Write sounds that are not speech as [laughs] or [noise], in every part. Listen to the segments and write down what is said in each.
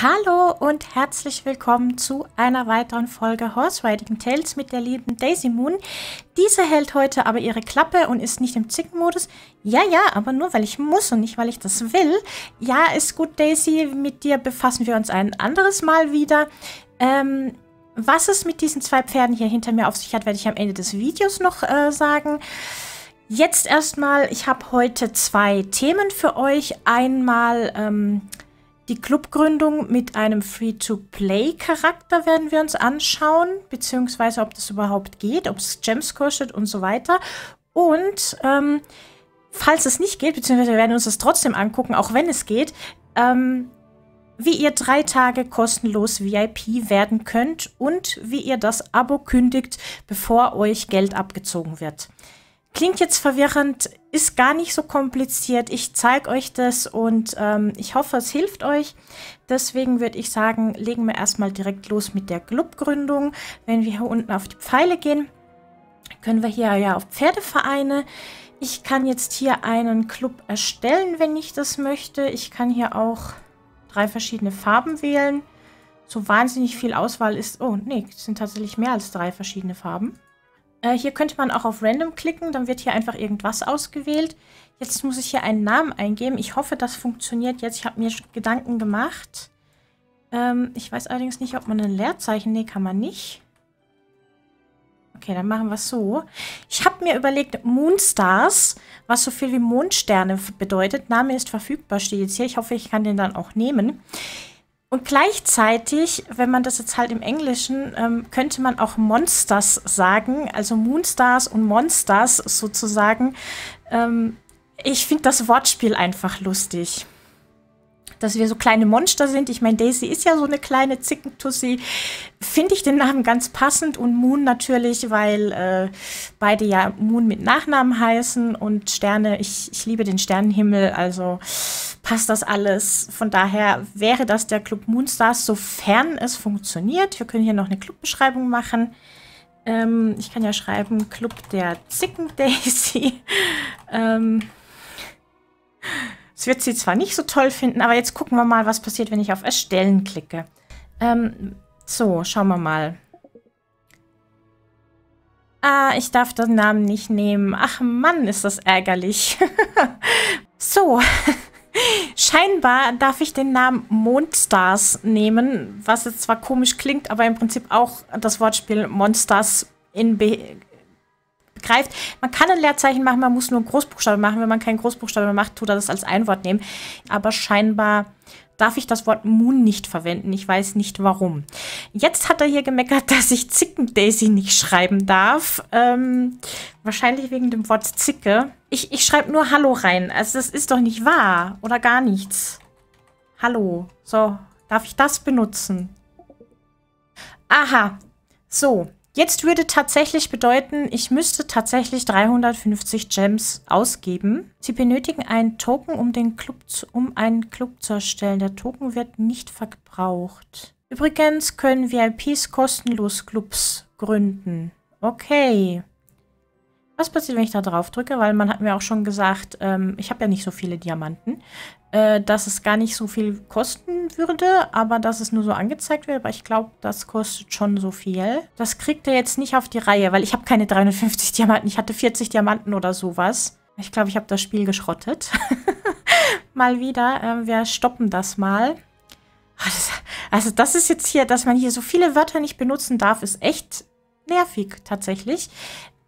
Hallo und herzlich willkommen zu einer weiteren Folge Horse Riding Tales mit der lieben Daisy Moon. Diese hält heute aber ihre Klappe und ist nicht im Zickenmodus. Ja, ja, aber nur weil ich muss und nicht weil ich das will. Ja, ist gut, Daisy, mit dir befassen wir uns ein anderes Mal wieder. Ähm, was es mit diesen zwei Pferden hier hinter mir auf sich hat, werde ich am Ende des Videos noch äh, sagen. Jetzt erstmal, ich habe heute zwei Themen für euch. Einmal ähm, die Clubgründung mit einem Free-to-Play-Charakter werden wir uns anschauen, beziehungsweise ob das überhaupt geht, ob es Gems kostet und so weiter. Und ähm, falls es nicht geht, beziehungsweise wir werden uns das trotzdem angucken, auch wenn es geht, ähm, wie ihr drei Tage kostenlos VIP werden könnt und wie ihr das Abo kündigt, bevor euch Geld abgezogen wird. Klingt jetzt verwirrend, ist gar nicht so kompliziert. Ich zeige euch das und ähm, ich hoffe, es hilft euch. Deswegen würde ich sagen, legen wir erstmal direkt los mit der Clubgründung. Wenn wir hier unten auf die Pfeile gehen, können wir hier ja auf Pferdevereine. Ich kann jetzt hier einen Club erstellen, wenn ich das möchte. Ich kann hier auch drei verschiedene Farben wählen. So wahnsinnig viel Auswahl ist... Oh, nee, es sind tatsächlich mehr als drei verschiedene Farben. Äh, hier könnte man auch auf Random klicken, dann wird hier einfach irgendwas ausgewählt. Jetzt muss ich hier einen Namen eingeben. Ich hoffe, das funktioniert jetzt. Ich habe mir Gedanken gemacht. Ähm, ich weiß allerdings nicht, ob man ein Leerzeichen... Nee, kann man nicht. Okay, dann machen wir es so. Ich habe mir überlegt, Moonstars, was so viel wie Mondsterne bedeutet. Name ist verfügbar, steht jetzt hier. Ich hoffe, ich kann den dann auch nehmen. Und gleichzeitig, wenn man das jetzt halt im Englischen, ähm, könnte man auch Monsters sagen, also Moonstars und Monsters sozusagen. Ähm, ich finde das Wortspiel einfach lustig dass wir so kleine Monster sind. Ich meine, Daisy ist ja so eine kleine Zickentussi. Finde ich den Namen ganz passend und Moon natürlich, weil äh, beide ja Moon mit Nachnamen heißen und Sterne, ich, ich liebe den Sternenhimmel, also passt das alles. Von daher wäre das der Club Moonstars, sofern es funktioniert. Wir können hier noch eine Clubbeschreibung machen ähm, ich kann ja schreiben, Club der Zicken Daisy. [laughs] ähm, das wird sie zwar nicht so toll finden, aber jetzt gucken wir mal, was passiert, wenn ich auf Erstellen klicke. Ähm, so, schauen wir mal. Ah, ich darf den Namen nicht nehmen. Ach Mann, ist das ärgerlich. [laughs] so, [laughs] scheinbar darf ich den Namen Mondstars nehmen, was jetzt zwar komisch klingt, aber im Prinzip auch das Wortspiel Monsters in Be greift. Man kann ein Leerzeichen machen, man muss nur Großbuchstaben machen. Wenn man keinen Großbuchstaben macht, tut er das als ein Wort nehmen. Aber scheinbar darf ich das Wort Moon nicht verwenden. Ich weiß nicht warum. Jetzt hat er hier gemeckert, [laughs] dass ich Zicken Daisy nicht schreiben darf. Ähm, wahrscheinlich wegen dem Wort Zicke. Ich, ich schreibe nur Hallo rein. Also das ist doch nicht wahr. Oder gar nichts. Hallo. So, darf ich das benutzen? Aha. So, Jetzt würde tatsächlich bedeuten, ich müsste tatsächlich 350 Gems ausgeben. Sie benötigen einen Token, um, den Club zu, um einen Club zu erstellen. Der Token wird nicht verbraucht. Übrigens können VIPs kostenlos Clubs gründen. Okay. Was passiert, wenn ich da drauf drücke? Weil man hat mir auch schon gesagt, ähm, ich habe ja nicht so viele Diamanten, äh, dass es gar nicht so viel kosten würde, aber dass es nur so angezeigt wird. Aber ich glaube, das kostet schon so viel. Das kriegt er jetzt nicht auf die Reihe, weil ich habe keine 350 Diamanten. Ich hatte 40 Diamanten oder sowas. Ich glaube, ich habe das Spiel geschrottet. [laughs] mal wieder. Äh, wir stoppen das mal. Ah, also das ist jetzt hier, dass man hier so viele Wörter nicht benutzen darf, ist echt nervig tatsächlich.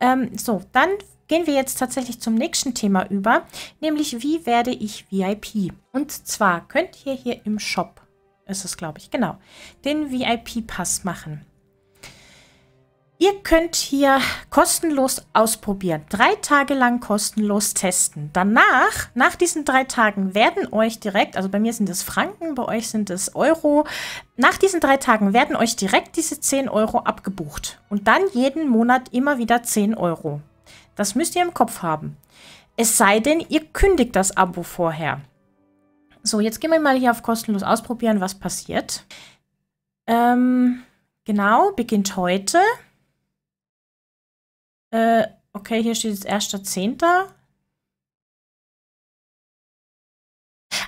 Ähm, so, dann gehen wir jetzt tatsächlich zum nächsten Thema über, nämlich wie werde ich VIP? Und zwar könnt ihr hier im Shop, ist es glaube ich, genau, den VIP-Pass machen. Ihr könnt hier kostenlos ausprobieren. Drei Tage lang kostenlos testen. Danach, nach diesen drei Tagen, werden euch direkt, also bei mir sind es Franken, bei euch sind es Euro, nach diesen drei Tagen werden euch direkt diese 10 Euro abgebucht. Und dann jeden Monat immer wieder 10 Euro. Das müsst ihr im Kopf haben. Es sei denn, ihr kündigt das Abo vorher. So, jetzt gehen wir mal hier auf kostenlos ausprobieren, was passiert. Ähm, genau, beginnt heute. Äh, okay, hier steht jetzt 1.10.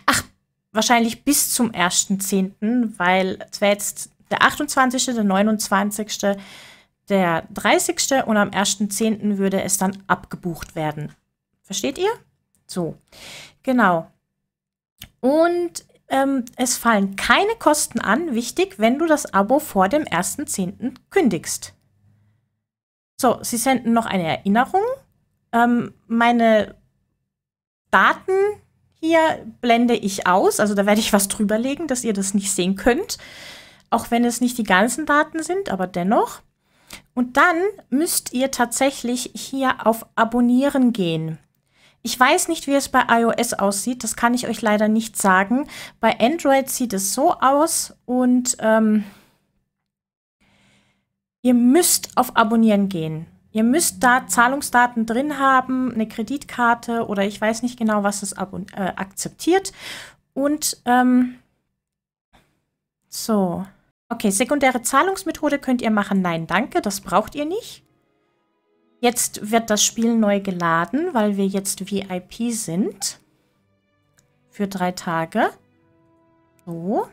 Ach, wahrscheinlich bis zum 1.10., weil es wäre jetzt der 28., der 29., der 30. und am 1.10. würde es dann abgebucht werden. Versteht ihr? So, genau. Und ähm, es fallen keine Kosten an, wichtig, wenn du das Abo vor dem 1.10. kündigst. So, Sie senden noch eine Erinnerung. Ähm, meine Daten hier blende ich aus, also da werde ich was drüberlegen, dass ihr das nicht sehen könnt, auch wenn es nicht die ganzen Daten sind, aber dennoch. Und dann müsst ihr tatsächlich hier auf Abonnieren gehen. Ich weiß nicht, wie es bei iOS aussieht, das kann ich euch leider nicht sagen. Bei Android sieht es so aus und ähm, ihr müsst auf Abonnieren gehen. Ihr müsst da Zahlungsdaten drin haben, eine Kreditkarte oder ich weiß nicht genau, was es äh, akzeptiert. Und ähm, so. Okay, sekundäre Zahlungsmethode könnt ihr machen. Nein, danke, das braucht ihr nicht. Jetzt wird das Spiel neu geladen, weil wir jetzt VIP sind. Für drei Tage. So.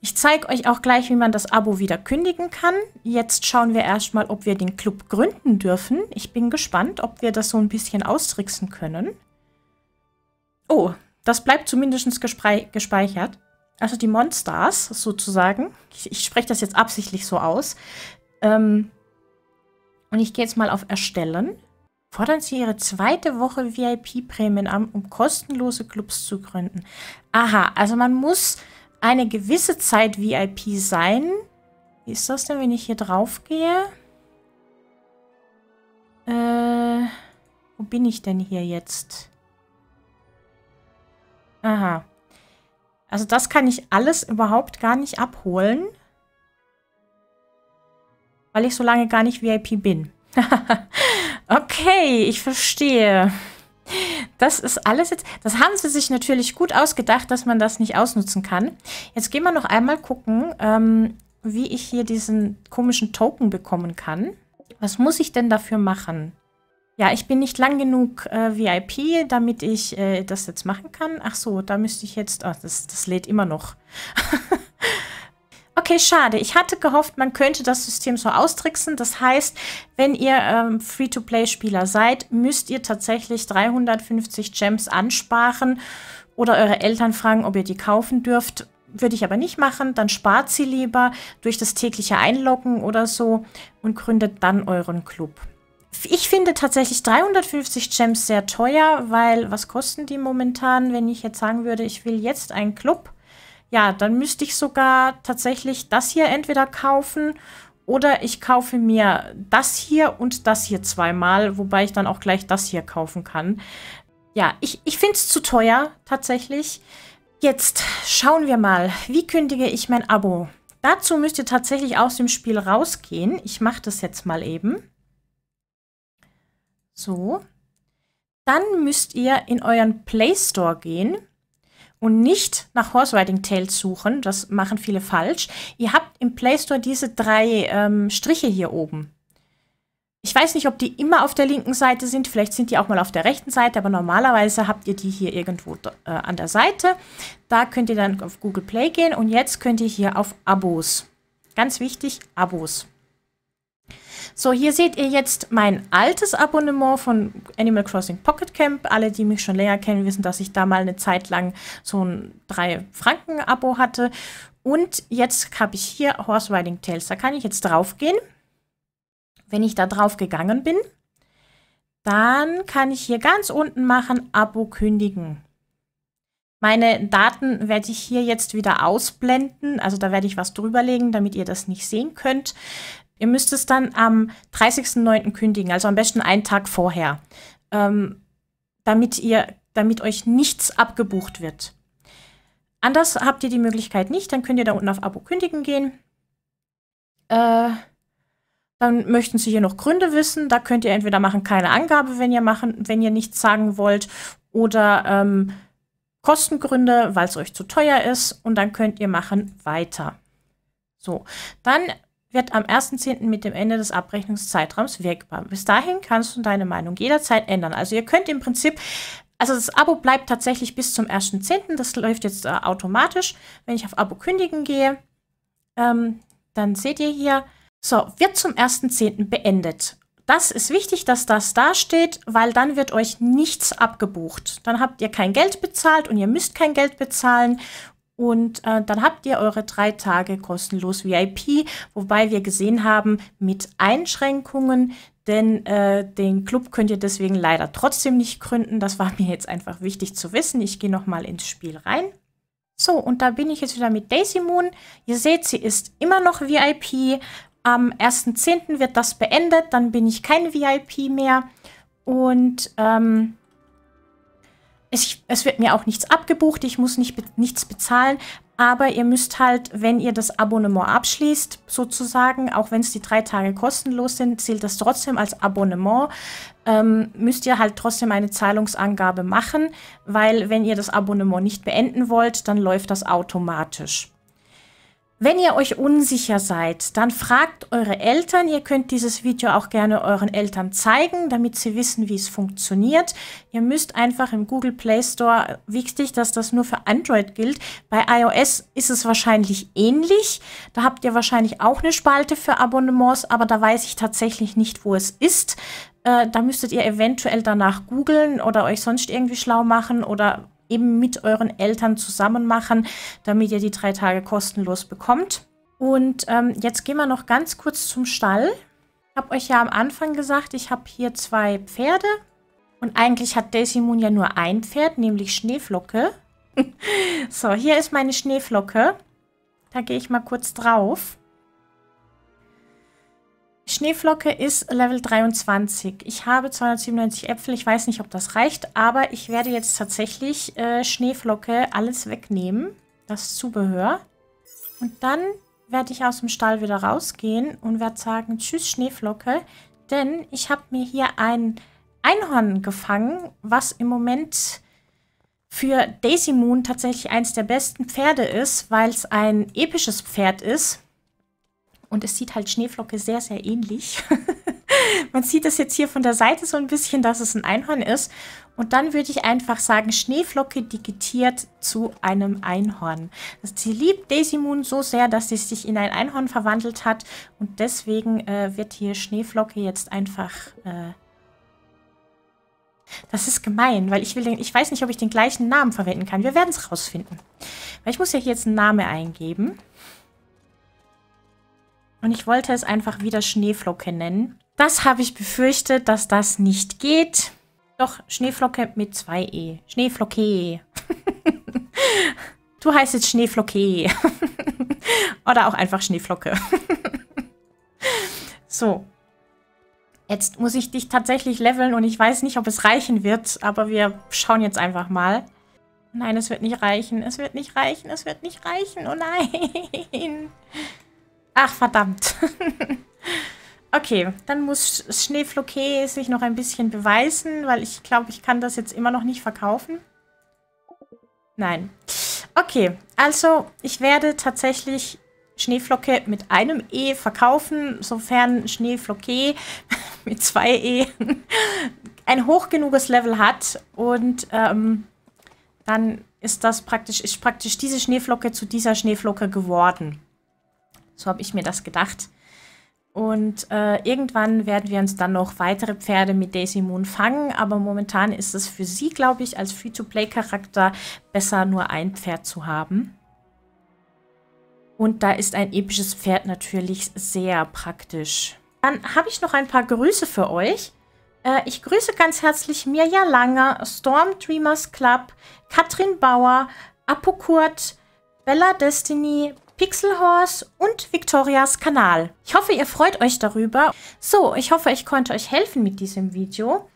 Ich zeige euch auch gleich, wie man das Abo wieder kündigen kann. Jetzt schauen wir erstmal, ob wir den Club gründen dürfen. Ich bin gespannt, ob wir das so ein bisschen austricksen können. Oh, das bleibt zumindest gespeichert. Also die Monsters sozusagen. Ich, ich spreche das jetzt absichtlich so aus. Ähm, und ich gehe jetzt mal auf Erstellen. Fordern Sie Ihre zweite Woche VIP-Prämien an, um kostenlose Clubs zu gründen. Aha, also man muss eine gewisse Zeit VIP sein. Wie ist das denn, wenn ich hier drauf gehe? Äh, wo bin ich denn hier jetzt? Aha. Also das kann ich alles überhaupt gar nicht abholen. Weil ich so lange gar nicht VIP bin. [laughs] okay, ich verstehe. Okay. Das ist alles jetzt. Das haben sie sich natürlich gut ausgedacht, dass man das nicht ausnutzen kann. Jetzt gehen wir noch einmal gucken, ähm, wie ich hier diesen komischen Token bekommen kann. Was muss ich denn dafür machen? Ja, ich bin nicht lang genug äh, VIP, damit ich äh, das jetzt machen kann. Ach so, da müsste ich jetzt... Oh, das, das lädt immer noch. [laughs] Okay, schade. Ich hatte gehofft, man könnte das System so austricksen. Das heißt, wenn ihr ähm, Free-to-Play-Spieler seid, müsst ihr tatsächlich 350 Gems ansparen oder eure Eltern fragen, ob ihr die kaufen dürft. Würde ich aber nicht machen. Dann spart sie lieber durch das tägliche Einloggen oder so und gründet dann euren Club. Ich finde tatsächlich 350 Gems sehr teuer, weil was kosten die momentan, wenn ich jetzt sagen würde, ich will jetzt einen Club? Ja, dann müsste ich sogar tatsächlich das hier entweder kaufen oder ich kaufe mir das hier und das hier zweimal, wobei ich dann auch gleich das hier kaufen kann. Ja, ich, ich finde es zu teuer tatsächlich. Jetzt schauen wir mal, wie kündige ich mein Abo? Dazu müsst ihr tatsächlich aus dem Spiel rausgehen. Ich mache das jetzt mal eben. So. Dann müsst ihr in euren Play Store gehen und nicht nach Horse Riding Tales suchen. Das machen viele falsch. Ihr habt im Play Store diese drei ähm, Striche hier oben. Ich weiß nicht, ob die immer auf der linken Seite sind. Vielleicht sind die auch mal auf der rechten Seite, aber normalerweise habt ihr die hier irgendwo äh, an der Seite. Da könnt ihr dann auf Google Play gehen und jetzt könnt ihr hier auf Abos. Ganz wichtig, Abos. So, hier seht ihr jetzt mein altes Abonnement von Animal Crossing Pocket Camp. Alle, die mich schon länger kennen, wissen, dass ich da mal eine Zeit lang so ein 3-Franken-Abo hatte. Und jetzt habe ich hier Horse Riding Tales. Da kann ich jetzt drauf gehen. Wenn ich da drauf gegangen bin, dann kann ich hier ganz unten machen, Abo kündigen. Meine Daten werde ich hier jetzt wieder ausblenden. Also da werde ich was drüberlegen, damit ihr das nicht sehen könnt. Ihr müsst es dann am 30.09. kündigen, also am besten einen Tag vorher, ähm, damit, ihr, damit euch nichts abgebucht wird. Anders habt ihr die Möglichkeit nicht, dann könnt ihr da unten auf Abo kündigen gehen. Äh, dann möchten Sie hier noch Gründe wissen. Da könnt ihr entweder machen keine Angabe, wenn ihr machen, wenn ihr nichts sagen wollt, oder ähm, Kostengründe, weil es euch zu teuer ist. Und dann könnt ihr machen weiter. So, dann wird am 1.10. mit dem Ende des Abrechnungszeitraums wirkbar. Bis dahin kannst du deine Meinung jederzeit ändern. Also ihr könnt im Prinzip, also das Abo bleibt tatsächlich bis zum 1.10. Das läuft jetzt äh, automatisch. Wenn ich auf Abo kündigen gehe, ähm, dann seht ihr hier, so, wird zum 1.10. beendet. Das ist wichtig, dass das da steht, weil dann wird euch nichts abgebucht. Dann habt ihr kein Geld bezahlt und ihr müsst kein Geld bezahlen und äh, dann habt ihr eure drei Tage kostenlos VIP, wobei wir gesehen haben, mit Einschränkungen, denn äh, den Club könnt ihr deswegen leider trotzdem nicht gründen. Das war mir jetzt einfach wichtig zu wissen. Ich gehe nochmal ins Spiel rein. So, und da bin ich jetzt wieder mit Daisy Moon. Ihr seht, sie ist immer noch VIP. Am 1.10. wird das beendet, dann bin ich kein VIP mehr. Und ähm, es, es wird mir auch nichts abgebucht, ich muss nicht, nichts bezahlen, aber ihr müsst halt, wenn ihr das Abonnement abschließt, sozusagen, auch wenn es die drei Tage kostenlos sind, zählt das trotzdem als Abonnement, ähm, müsst ihr halt trotzdem eine Zahlungsangabe machen, weil wenn ihr das Abonnement nicht beenden wollt, dann läuft das automatisch. Wenn ihr euch unsicher seid, dann fragt eure Eltern. Ihr könnt dieses Video auch gerne euren Eltern zeigen, damit sie wissen, wie es funktioniert. Ihr müsst einfach im Google Play Store, wichtig, dass das nur für Android gilt. Bei iOS ist es wahrscheinlich ähnlich. Da habt ihr wahrscheinlich auch eine Spalte für Abonnements, aber da weiß ich tatsächlich nicht, wo es ist. Äh, da müsstet ihr eventuell danach googeln oder euch sonst irgendwie schlau machen oder eben mit euren Eltern zusammen machen, damit ihr die drei Tage kostenlos bekommt. Und ähm, jetzt gehen wir noch ganz kurz zum Stall. Ich habe euch ja am Anfang gesagt, ich habe hier zwei Pferde. Und eigentlich hat Daisy Moon ja nur ein Pferd, nämlich Schneeflocke. [laughs] so, hier ist meine Schneeflocke. Da gehe ich mal kurz drauf. Schneeflocke ist Level 23. Ich habe 297 Äpfel. Ich weiß nicht, ob das reicht, aber ich werde jetzt tatsächlich äh, Schneeflocke alles wegnehmen. Das Zubehör. Und dann werde ich aus dem Stall wieder rausgehen und werde sagen, tschüss Schneeflocke. Denn ich habe mir hier ein Einhorn gefangen, was im Moment für Daisy Moon tatsächlich eins der besten Pferde ist, weil es ein episches Pferd ist. Und es sieht halt Schneeflocke sehr, sehr ähnlich. [laughs] Man sieht es jetzt hier von der Seite so ein bisschen, dass es ein Einhorn ist. Und dann würde ich einfach sagen, Schneeflocke digitiert zu einem Einhorn. Sie liebt Daisy Moon so sehr, dass sie sich in ein Einhorn verwandelt hat. Und deswegen äh, wird hier Schneeflocke jetzt einfach... Äh das ist gemein, weil ich will den, ich weiß nicht, ob ich den gleichen Namen verwenden kann. Wir werden es rausfinden. Weil ich muss ja hier jetzt einen Namen eingeben. Und ich wollte es einfach wieder Schneeflocke nennen. Das habe ich befürchtet, dass das nicht geht. Doch, Schneeflocke mit zwei e Schneeflocke. [laughs] du heißt jetzt Schneeflocke. [laughs] Oder auch einfach Schneeflocke. [laughs] so. Jetzt muss ich dich tatsächlich leveln und ich weiß nicht, ob es reichen wird, aber wir schauen jetzt einfach mal. Nein, es wird nicht reichen. Es wird nicht reichen. Es wird nicht reichen. Oh nein. Ach, verdammt. [laughs] okay, dann muss Schneefloquet sich noch ein bisschen beweisen, weil ich glaube, ich kann das jetzt immer noch nicht verkaufen. Nein. Okay, also ich werde tatsächlich Schneeflocke mit einem E verkaufen, sofern Schneeflocke [laughs] mit zwei E [laughs] ein hoch genuges Level hat. Und ähm, dann ist das praktisch, ist praktisch diese Schneeflocke zu dieser Schneeflocke geworden. So habe ich mir das gedacht. Und äh, irgendwann werden wir uns dann noch weitere Pferde mit Daisy Moon fangen, aber momentan ist es für sie, glaube ich, als Free-to-Play-Charakter besser, nur ein Pferd zu haben. Und da ist ein episches Pferd natürlich sehr praktisch. Dann habe ich noch ein paar Grüße für euch. Äh, ich grüße ganz herzlich Mirja Langer, Storm Dreamers Club, Katrin Bauer, Apokurt, Bella Destiny, Pixelhorse und Victorias Kanal. Ich hoffe, ihr freut euch darüber. So, ich hoffe, ich konnte euch helfen mit diesem Video.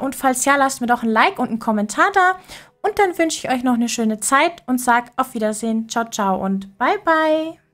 Und falls ja, lasst mir doch ein Like und einen Kommentar da. Und dann wünsche ich euch noch eine schöne Zeit und sage auf Wiedersehen. Ciao, ciao und bye, bye.